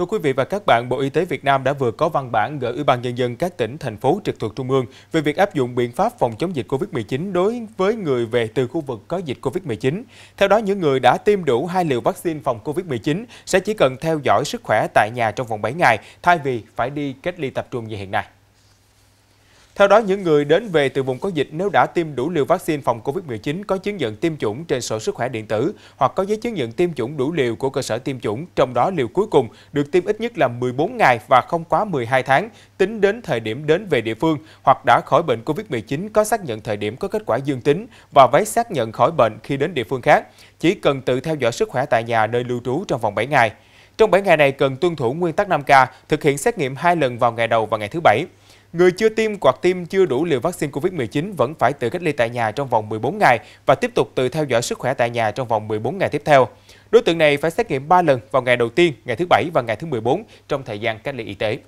Thưa quý vị và các bạn, Bộ Y tế Việt Nam đã vừa có văn bản gửi Ủy ban Nhân dân các tỉnh, thành phố trực thuộc Trung ương về việc áp dụng biện pháp phòng chống dịch COVID-19 đối với người về từ khu vực có dịch COVID-19. Theo đó, những người đã tiêm đủ hai liều vaccine phòng COVID-19 sẽ chỉ cần theo dõi sức khỏe tại nhà trong vòng 7 ngày, thay vì phải đi cách ly tập trung như hiện nay. Theo đó, những người đến về từ vùng có dịch nếu đã tiêm đủ liều vaccine phòng COVID-19 có chứng nhận tiêm chủng trên sổ sức khỏe điện tử hoặc có giấy chứng nhận tiêm chủng đủ liều của cơ sở tiêm chủng, trong đó liều cuối cùng được tiêm ít nhất là 14 ngày và không quá 12 tháng, tính đến thời điểm đến về địa phương hoặc đã khỏi bệnh COVID-19 có xác nhận thời điểm có kết quả dương tính và giấy xác nhận khỏi bệnh khi đến địa phương khác, chỉ cần tự theo dõi sức khỏe tại nhà nơi lưu trú trong vòng 7 ngày. Trong 7 ngày này cần tuân thủ nguyên tắc 5K, thực hiện xét nghiệm 2 lần vào ngày đầu và ngày thứ Bảy. Người chưa tiêm hoặc tiêm chưa đủ liều vaccine COVID-19 vẫn phải tự cách ly tại nhà trong vòng 14 ngày và tiếp tục tự theo dõi sức khỏe tại nhà trong vòng 14 ngày tiếp theo. Đối tượng này phải xét nghiệm 3 lần vào ngày đầu tiên, ngày thứ Bảy và ngày thứ 14 trong thời gian cách ly y tế.